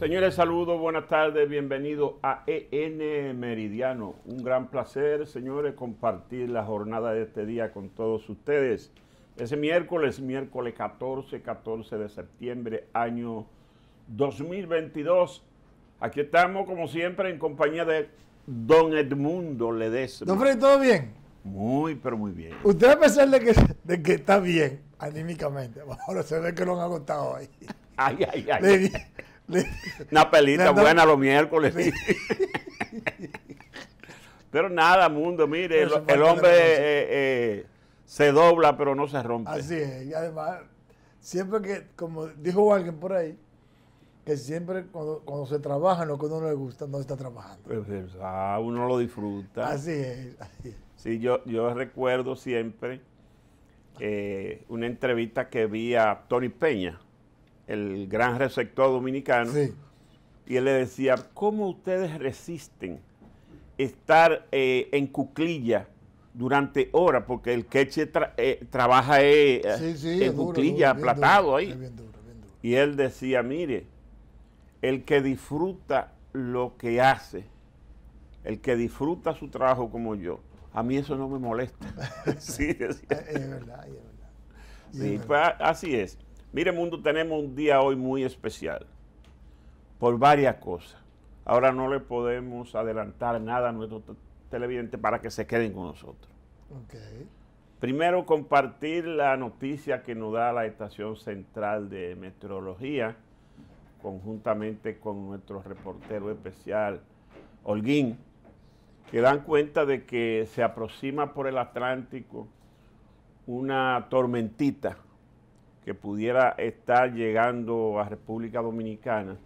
Señores, saludos, buenas tardes, bienvenidos a EN Meridiano. Un gran placer, señores, compartir la jornada de este día con todos ustedes. Ese miércoles, miércoles 14, 14 de septiembre, año 2022. Aquí estamos, como siempre, en compañía de Don Edmundo Ledesma. Don Fred, ¿todo bien? Muy, pero muy bien. Usted, a pesar de que, de que está bien anímicamente, ahora se ve que lo han agotado ahí. Ay, ay, ay. Una pelita buena los miércoles. pero nada, mundo, mire, el, hombre eh, eh, se dobla, pero no se rompe. Así es, y además, siempre que, como dijo alguien por ahí, que siempre cuando, se trabaja lo que uno le gusta, no está trabajando. ah, uno lo disfruta. Así es, Sí, yo, yo recuerdo siempre eh, una entrevista que vi a Tony Peña el gran receptor dominicano, y él le decía, ¿cómo ustedes resisten estar eh, en cuclilla durante horas? Porque el queche eh, trabaja eh, en cuclilla, aplatado ahí. y él decía, mire, el que disfruta lo que hace, el que disfruta su trabajo como yo, a mí eso no me molesta. sí, es, verdad, es verdad. Sí, pues, así es. Mire mundo, tenemos un día hoy muy especial por varias cosas. Ahora no le podemos adelantar nada a nuestros televidentes para que se queden con nosotros. Okay. Primero compartir la noticia que nos da la Estación Central de Meteorología conjuntamente con nuestro reportero especial, Holguín, que dan cuenta de que se aproxima por el Atlántico una tormentita que pudiera estar llegando a República Dominicana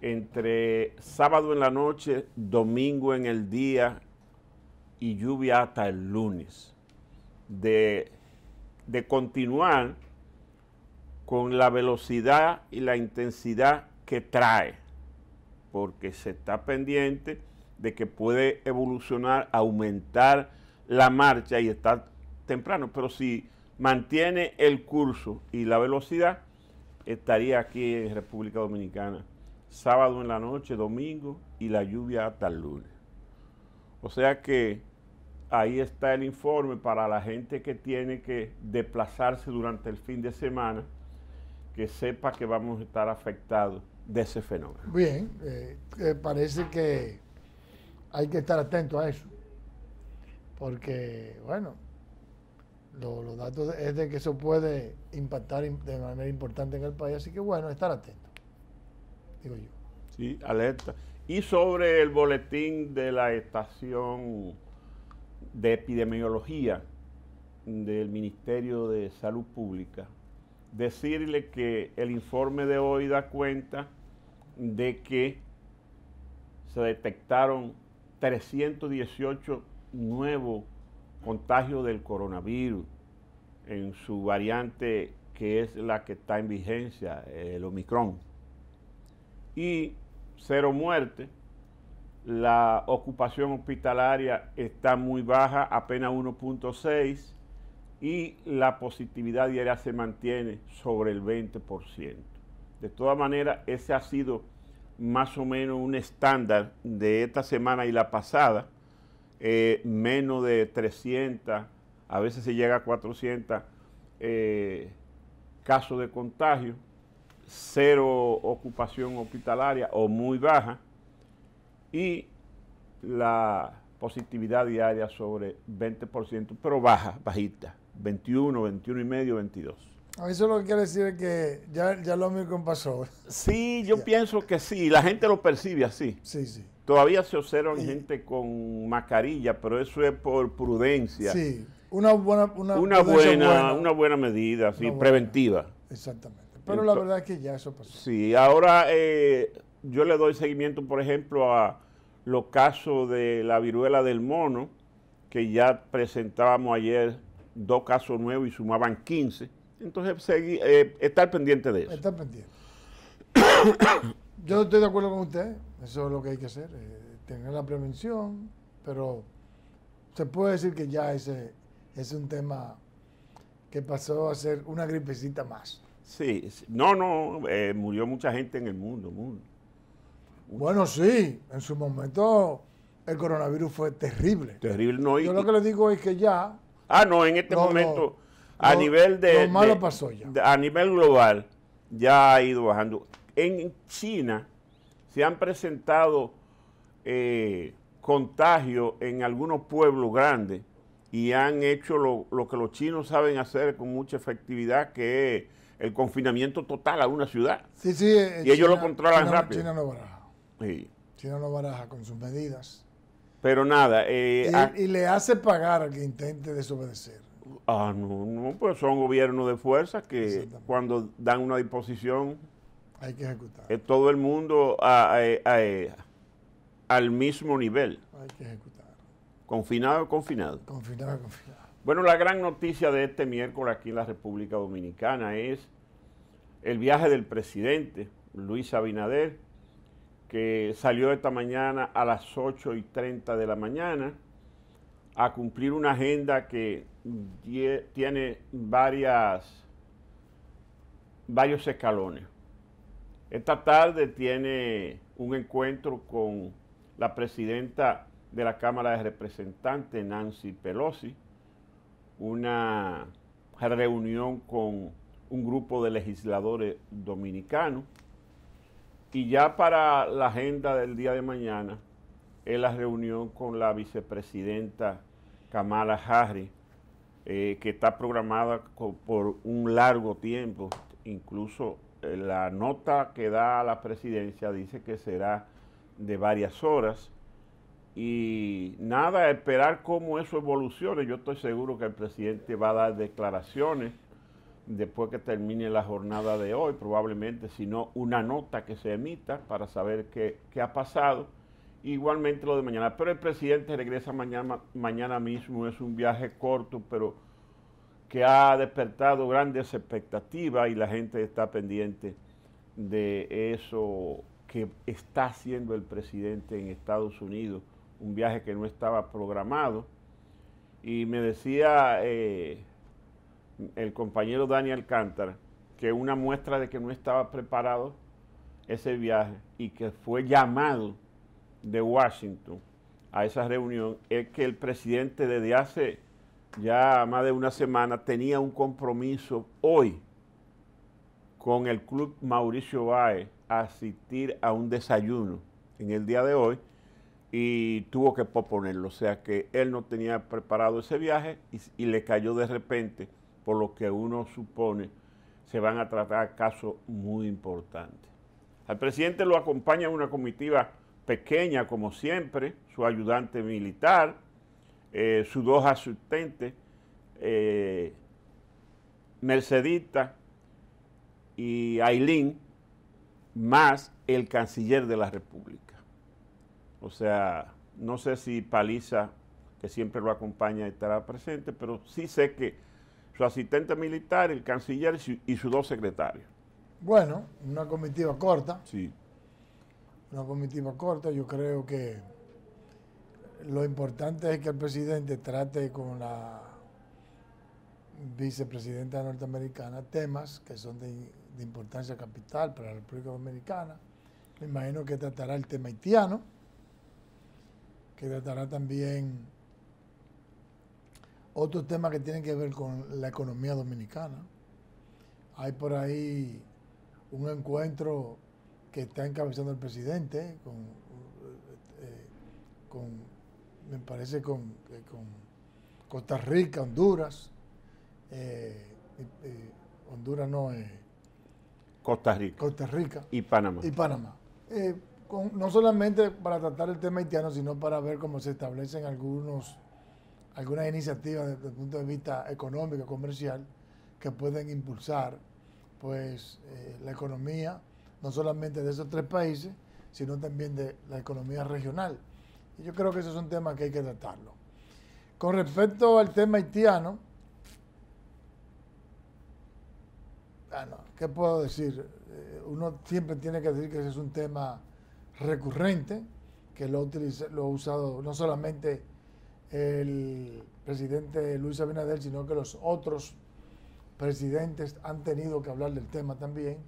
entre sábado en la noche, domingo en el día y lluvia hasta el lunes. De, de continuar con la velocidad y la intensidad que trae, porque se está pendiente de que puede evolucionar, aumentar la marcha y estar temprano, pero si mantiene el curso y la velocidad, estaría aquí en República Dominicana sábado en la noche, domingo y la lluvia hasta el lunes. O sea que ahí está el informe para la gente que tiene que desplazarse durante el fin de semana, que sepa que vamos a estar afectados de ese fenómeno. Bien, eh, eh, parece que hay que estar atento a eso, porque, bueno, los datos es de que eso puede impactar de manera importante en el país, así que bueno, estar atento, digo yo. Sí, alerta. Y sobre el boletín de la estación de epidemiología del Ministerio de Salud Pública, decirle que el informe de hoy da cuenta de que se detectaron 318 nuevos contagio del coronavirus en su variante que es la que está en vigencia, el Omicron. Y cero muerte, la ocupación hospitalaria está muy baja, apenas 1.6, y la positividad diaria se mantiene sobre el 20%. De todas maneras, ese ha sido más o menos un estándar de esta semana y la pasada eh, menos de 300, a veces se llega a 400 eh, casos de contagio, cero ocupación hospitalaria o muy baja y la positividad diaria sobre 20%, pero baja, bajita, 21, 21 y medio, 22. Eso lo que quiere decir es que ya, lo mismo pasó. Sí, yo pienso que sí, la gente lo percibe así. Sí, sí. Todavía se observan eh. gente con mascarilla, pero eso es por prudencia. Sí, una buena, una, buena, una buena medida, sí, preventiva. Exactamente. Pero la verdad es que ya eso pasó. Sí, ahora eh, yo le doy seguimiento, por ejemplo, a los casos de la viruela del mono, que ya presentábamos ayer dos casos nuevos y sumaban 15. Entonces, eh, estar pendiente de eso. Estar pendiente. yo estoy de acuerdo con usted, eso es lo que hay que hacer, eh, tener la prevención, pero se puede decir que ya ese es un tema que pasó a ser una gripecita más. Sí, no, no, eh, murió mucha gente en el mundo, Bueno, sí, en su momento el coronavirus fue terrible. Terrible, no. Y, Yo lo que le digo es que ya... Ah, no, en este momento, a nivel de... Lo malo pasó ya. a nivel global, ya ha ido bajando. En China se han presentado eh, contagios en algunos pueblos grandes y han hecho lo, que los chinos saben hacer con mucha efectividad, que es el confinamiento total a una ciudad. Sí, sí, eh, y ellos lo controlan rápido. China no baraja. Sí. China no baraja con sus medidas. Pero nada. Eh, y, ah y, le hace pagar al que intente desobedecer. Ah, no, no, pues son gobiernos de fuerza que cuando dan una disposición hay que ejecutar. todo el mundo al mismo nivel. Hay que ejecutar. Confinado, confinado. Confinado, confinado. Bueno, la gran noticia de este miércoles aquí en la República Dominicana es el viaje del presidente Luis Abinader, que salió esta mañana a las 8 y 30 de la mañana a cumplir una agenda que tiene varios escalones. Esta tarde tiene un encuentro con la presidenta de la Cámara de Representantes, Nancy Pelosi, una reunión con un grupo de legisladores dominicanos. Y ya para la agenda del día de mañana es la reunión con la vicepresidenta Kamala Harris, eh, que está programada por un largo tiempo incluso eh, la nota que da la presidencia dice que será de varias horas y nada, esperar cómo eso evolucione. Yo estoy seguro que el presidente va a dar declaraciones después que termine la jornada de hoy, probablemente, sino una nota que se emita para saber qué, qué ha pasado. Igualmente lo de mañana. Pero el presidente regresa mañana, mañana mismo, es un viaje corto, pero que ha despertado grandes expectativas y la gente está pendiente de eso que está haciendo el presidente en Estados Unidos, un viaje que no estaba programado. Y me decía eh, el compañero Daniel Cántara que una muestra de que no estaba preparado ese viaje y que fue llamado de Washington a esa reunión es que el presidente desde hace ya más de una semana, tenía un compromiso hoy con el club Mauricio Bae a asistir a un desayuno en el día de hoy y tuvo que proponerlo. O sea que él no tenía preparado ese viaje y, y le cayó de repente, por lo que uno supone se van a tratar casos muy importantes. Al presidente lo acompaña una comitiva pequeña, como siempre, su ayudante militar, eh, sus dos asistentes, eh, Mercedita y Ailín, más el canciller de la República. O sea, no sé si Paliza, que siempre lo acompaña, estará presente, pero sí sé que su asistente militar, el canciller y sus dos secretarios. Bueno, una comitiva corta. Sí. Una comitiva corta, yo creo que lo importante es que el presidente trate con la vicepresidenta norteamericana temas que son de, importancia capital para la República Dominicana. Me imagino que tratará el tema haitiano, que tratará también otros temas que tienen que ver con la economía dominicana. Hay por ahí un encuentro que está encabezando el presidente con, eh, con me parece, eh, con, Costa Rica, Honduras. Eh, eh, Honduras no es. Costa Rica. Costa Rica. Y Panamá. Y Panamá. no solamente para tratar el tema haitiano, sino para ver cómo se establecen algunos, algunas iniciativas desde el punto de vista económico, comercial, que pueden impulsar pues, la economía, no solamente de esos tres países, sino también de la economía regional. Y yo creo que ese es un tema que hay que tratarlo. Con respecto al tema haitiano, bueno, ah, ¿qué puedo decir? Eh, uno siempre tiene que decir que ese es un tema recurrente, que lo, lo ha usado no solamente el presidente Luis Abinader, sino que los otros presidentes han tenido que hablar del tema también,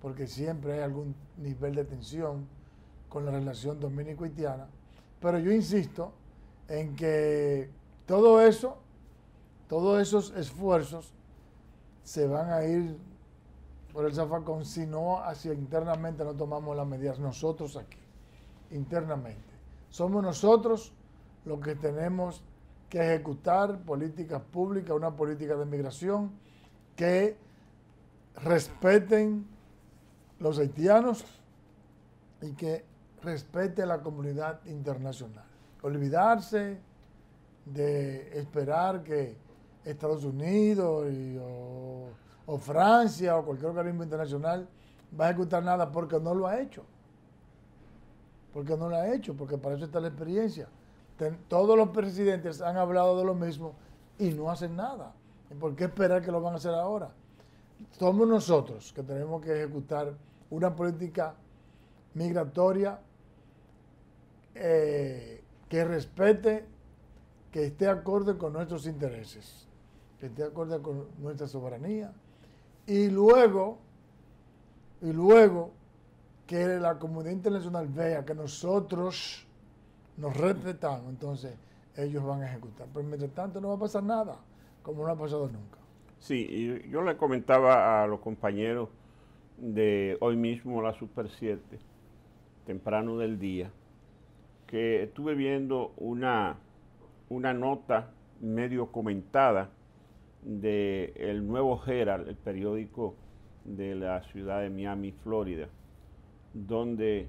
porque siempre hay algún nivel de tensión con la relación dominico-haitiana. Pero yo insisto en que todo eso, todos esos esfuerzos se van a ir por el zafacón si no hacia internamente no tomamos las medidas nosotros aquí, internamente. Somos nosotros los que tenemos que ejecutar políticas públicas, una política de migración que respeten los haitianos y que respete a la comunidad internacional. Olvidarse de esperar que Estados Unidos o, Francia o cualquier organismo internacional va a ejecutar nada porque no lo ha hecho. Porque no lo ha hecho, porque para eso está la experiencia. todos los presidentes han hablado de lo mismo y no hacen nada. ¿Por qué esperar que lo van a hacer ahora? Somos nosotros que tenemos que ejecutar una política migratoria eh, que respete, que esté acorde con nuestros intereses, que esté acorde con nuestra soberanía. Y luego, y luego que la comunidad internacional vea que nosotros nos respetamos, entonces ellos van a ejecutar. Pero mientras tanto no va a pasar nada, como no ha pasado nunca. Sí, yo le comentaba a los compañeros de hoy mismo la Super 7, temprano del día, que estuve viendo una, una nota medio comentada de el Nuevo Herald, el periódico de la ciudad de Miami, Florida, donde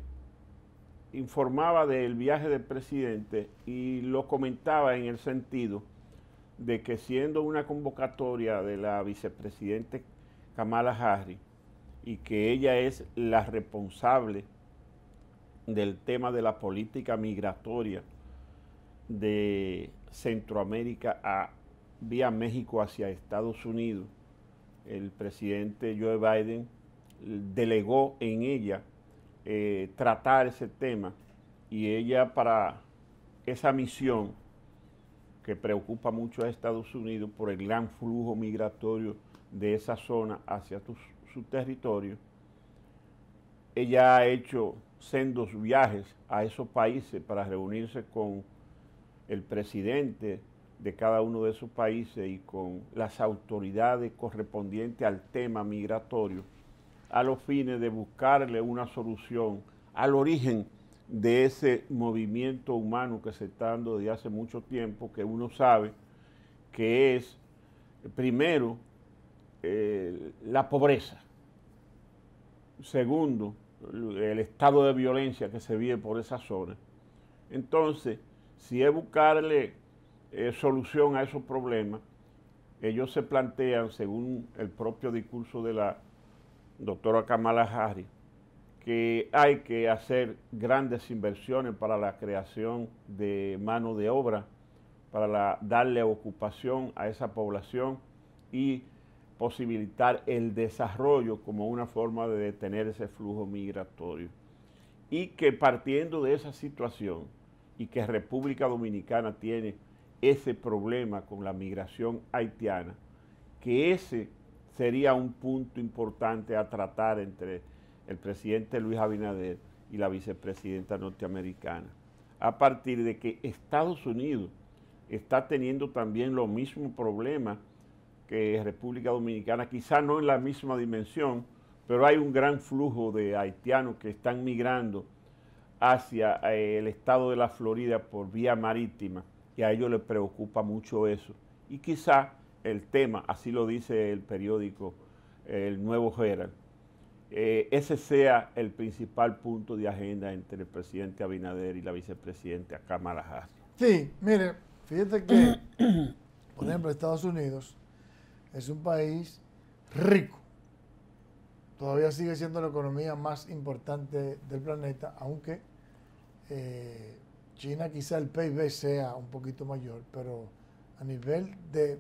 informaba del viaje del presidente y lo comentaba en el sentido de que siendo una convocatoria de la vicepresidente Kamala Harris y que ella es la responsable del tema de la política migratoria de Centroamérica a vía México hacia Estados Unidos, el presidente Joe Biden delegó en ella eh, tratar ese tema y ella para esa misión que preocupa mucho a Estados Unidos por el gran flujo migratorio de esa zona hacia su territorio, ella ha hecho sendos viajes a esos países para reunirse con el presidente de cada uno de esos países y con las autoridades correspondientes al tema migratorio, a los fines de buscarle una solución al origen de ese movimiento humano que se está dando desde hace mucho tiempo, que uno sabe que es, primero, eh, la pobreza segundo, el estado de violencia que se vive por esa zona. Entonces, si es buscarle eh, solución a esos problemas, ellos se plantean, según el propio discurso de la doctora Kamala Harris, que hay que hacer grandes inversiones para la creación de mano de obra, para darle ocupación a esa población y posibilitar el desarrollo como una forma de detener ese flujo migratorio. Y que partiendo de esa situación y que República Dominicana tiene ese problema con la migración haitiana, que ese sería un punto importante a tratar entre el presidente Luis Abinader y la vicepresidenta norteamericana, a partir de que Estados Unidos está teniendo también los mismos problemas que República Dominicana, quizá no en la misma dimensión, pero hay un gran flujo de haitianos que están migrando hacia eh, el estado de la Florida por vía marítima y a ellos les preocupa mucho eso. Y quizá el tema, así lo dice el periódico El Nuevo Herald, eh, ese sea el principal punto de agenda entre el presidente Abinader y la vicepresidenta Kamala Harris. Sí, mire, fíjate que, por ejemplo, Estados Unidos es un país rico. Todavía sigue siendo la economía más importante del planeta, aunque eh, China quizá el PIB sea un poquito mayor, pero a nivel de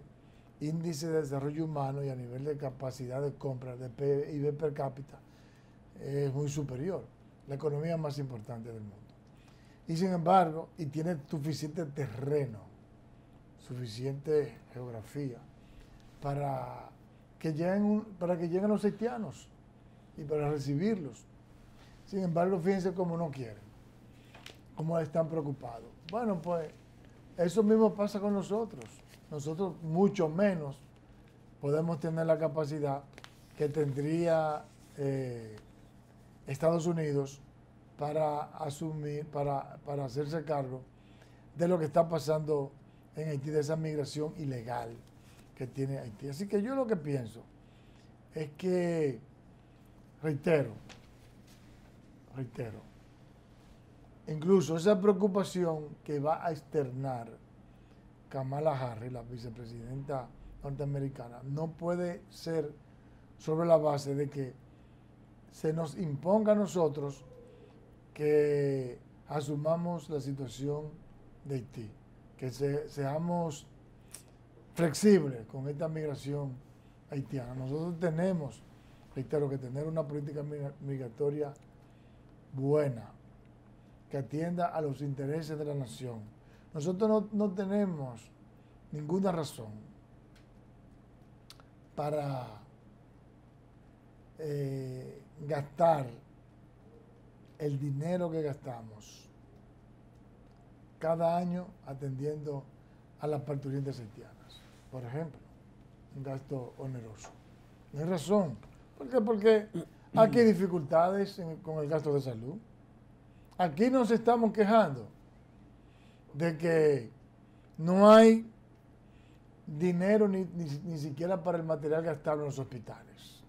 índice de desarrollo humano y a nivel de capacidad de compra de PIB per cápita es muy superior, la economía más importante del mundo. Y sin embargo, y tiene suficiente terreno, suficiente geografía, para que lleguen, para que lleguen los haitianos y para recibirlos. Sin embargo, fíjense cómo no quieren, cómo están preocupados. Bueno, pues eso mismo pasa con nosotros. Nosotros mucho menos podemos tener la capacidad que tendría eh, Estados Unidos para asumir, para, para hacerse cargo de lo que está pasando en Haití, de esa migración ilegal que tiene Haití. Así que yo lo que pienso es que, reitero, reitero, incluso esa preocupación que va a externar Kamala Harris, la vicepresidenta norteamericana, no puede ser sobre la base de que se nos imponga a nosotros que asumamos la situación de Haití, que se, seamos flexible con esta migración haitiana. Nosotros tenemos, reitero, que tener una política migratoria buena, que atienda a los intereses de la nación. Nosotros no, tenemos ninguna razón para eh, gastar el dinero que gastamos cada año atendiendo a las parturientes haitianas por ejemplo, un gasto oneroso. No hay razón. ¿Por qué? Porque aquí hay dificultades con el gasto de salud. Aquí nos estamos quejando de que no hay dinero ni, siquiera para el material gastado en los hospitales.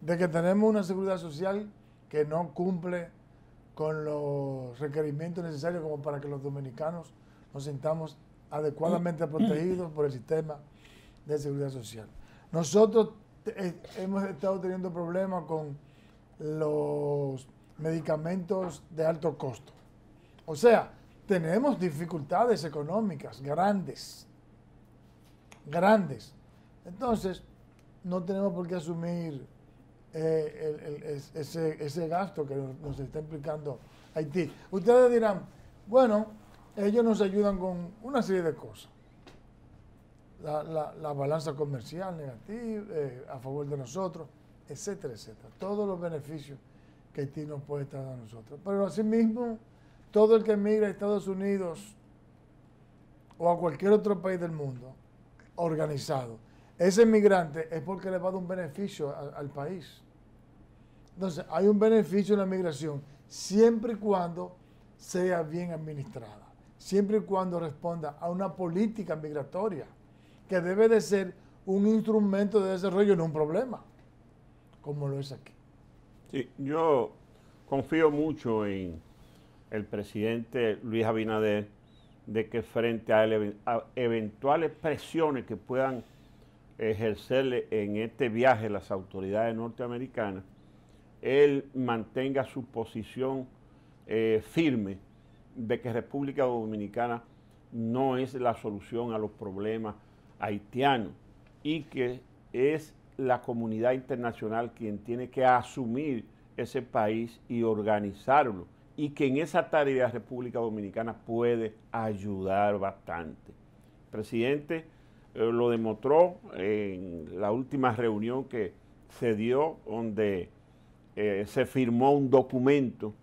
De que tenemos una seguridad social que no cumple con los requerimientos necesarios como para que los dominicanos nos sintamos adecuadamente protegidos por el sistema de seguridad social. Nosotros eh, hemos estado teniendo problemas con los medicamentos de alto costo. O sea, tenemos dificultades económicas grandes, grandes. Entonces, no tenemos por qué asumir eh, ese, ese gasto que nos está implicando Haití. Ustedes dirán, bueno, ellos nos ayudan con una serie de cosas. La, balanza comercial negativa, eh, a favor de nosotros, etcétera, etcétera. Todos los beneficios que Haití nos puede estar a nosotros. Pero asimismo, todo el que emigra a Estados Unidos o a cualquier otro país del mundo organizado, ese emigrante es porque le va a dar un beneficio al país. Entonces, hay un beneficio en la migración siempre y cuando sea bien administrada siempre y cuando responda a una política migratoria, que debe de ser un instrumento de desarrollo, no un problema, como lo es aquí. Sí, yo confío mucho en el presidente Luis Abinader de que frente a, eventuales presiones que puedan ejercerle en este viaje las autoridades norteamericanas, él mantenga su posición eh, firme de que República Dominicana no es la solución a los problemas haitianos y que es la comunidad internacional quien tiene que asumir ese país y organizarlo y que en esa tarea República Dominicana puede ayudar bastante. El presidente eh, lo demostró en la última reunión que se dio donde eh, se firmó un documento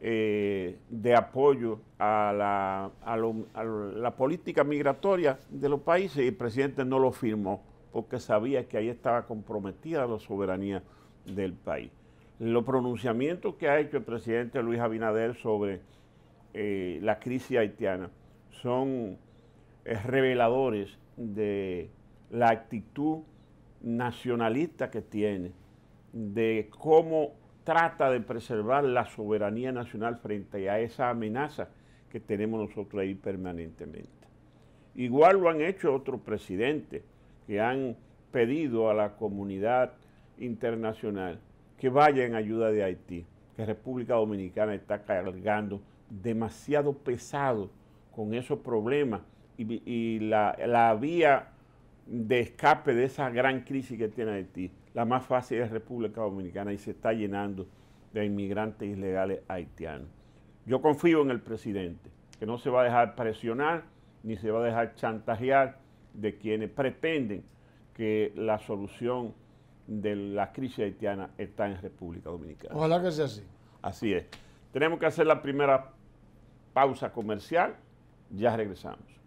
eh, de apoyo a la, la política migratoria de los países y el presidente no lo firmó porque sabía que ahí estaba comprometida la soberanía del país. Los pronunciamientos que ha hecho el presidente Luis Abinader sobre eh, la crisis haitiana son eh, reveladores de la actitud nacionalista que tiene, de cómo trata de preservar la soberanía nacional frente a esa amenaza que tenemos nosotros ahí permanentemente. Igual lo han hecho otros presidentes que han pedido a la comunidad internacional que vaya en ayuda de Haití, que República Dominicana está cargando demasiado pesado con esos problemas y, la, vía de escape de esa gran crisis que tiene Haití la más fácil es República Dominicana y se está llenando de inmigrantes ilegales haitianos. Yo confío en el presidente, que no se va a dejar presionar ni se va a dejar chantajear de quienes pretenden que la solución de la crisis haitiana está en República Dominicana. Ojalá que sea así. Así es. Tenemos que hacer la primera pausa comercial. Ya regresamos.